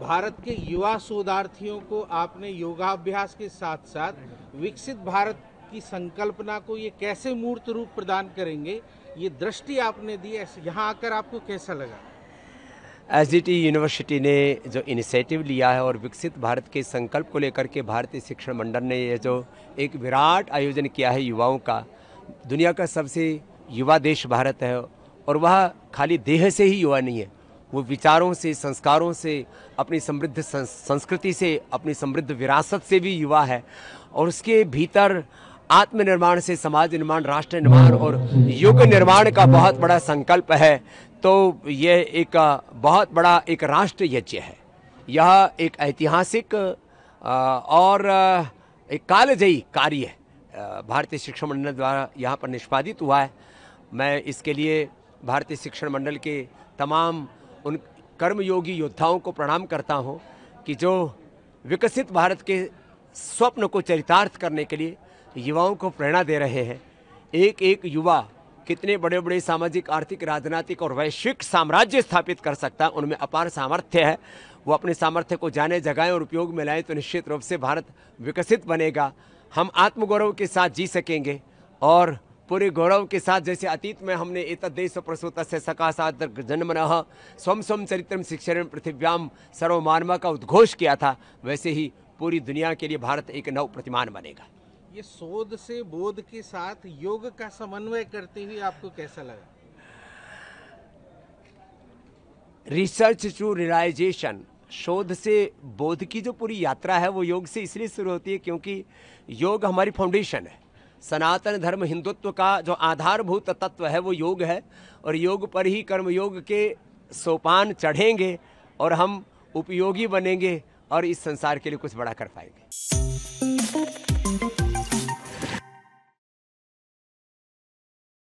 भारत के युवा शोधार्थियों को आपने योगाभ्यास के साथ साथ विकसित भारत की संकल्पना को ये कैसे मूर्त रूप प्रदान करेंगे ये दृष्टि आपने दी यहाँ आकर आपको कैसा लगा एस यूनिवर्सिटी ने जो इनिशिएटिव लिया है और विकसित भारत के संकल्प को लेकर के भारतीय शिक्षण मंडल ने ये जो एक विराट आयोजन किया है युवाओं का दुनिया का सबसे युवा देश भारत है और वह खाली देह से ही युवा नहीं है वो विचारों से संस्कारों से अपनी समृद्ध संस्कृति से अपनी समृद्ध विरासत से भी युवा है और उसके भीतर आत्मनिर्माण से समाज निर्माण राष्ट्र निर्माण और युग निर्माण का बहुत बड़ा संकल्प है तो यह एक बहुत बड़ा एक राष्ट्र यज्ञ है यह एक ऐतिहासिक और एक कालजयी कार्य भारतीय शिक्षा मंडल द्वारा यहाँ पर निष्पादित हुआ है मैं इसके लिए भारतीय शिक्षण मंडल के तमाम उन कर्मयोगी योद्धाओं को प्रणाम करता हूँ कि जो विकसित भारत के स्वप्न को चरितार्थ करने के लिए युवाओं को प्रेरणा दे रहे हैं एक एक युवा कितने बड़े बड़े सामाजिक आर्थिक राजनीतिक और वैश्विक साम्राज्य स्थापित कर सकता है उनमें अपार सामर्थ्य है वो अपने सामर्थ्य को जाने जगाएं और उपयोग में लाएं तो निश्चित रूप से भारत विकसित बनेगा हम आत्मगौरव के साथ जी सकेंगे और पूरे गौरव के साथ जैसे अतीत में हमने देश प्रसूत से जन्म न स्वम स्वम चरित्रम शिक्षण पृथ्व्याम सर्वमानवा का उद्घोष किया था वैसे ही पूरी दुनिया के लिए भारत एक नव प्रतिमान बनेगा ये शोध से बोध के साथ योग का समन्वय करते हुए आपको कैसा लगा रिसर्च टू रियलाइजेशन शोध से बोध की जो पूरी यात्रा है वो योग से इसलिए शुरू होती है क्योंकि योग हमारी फाउंडेशन है सनातन धर्म हिंदुत्व का जो आधारभूत तत्व है वो योग है और योग पर ही कर्म योग के सोपान चढ़ेंगे और हम उपयोगी बनेंगे और इस संसार के लिए कुछ बड़ा कर पाएंगे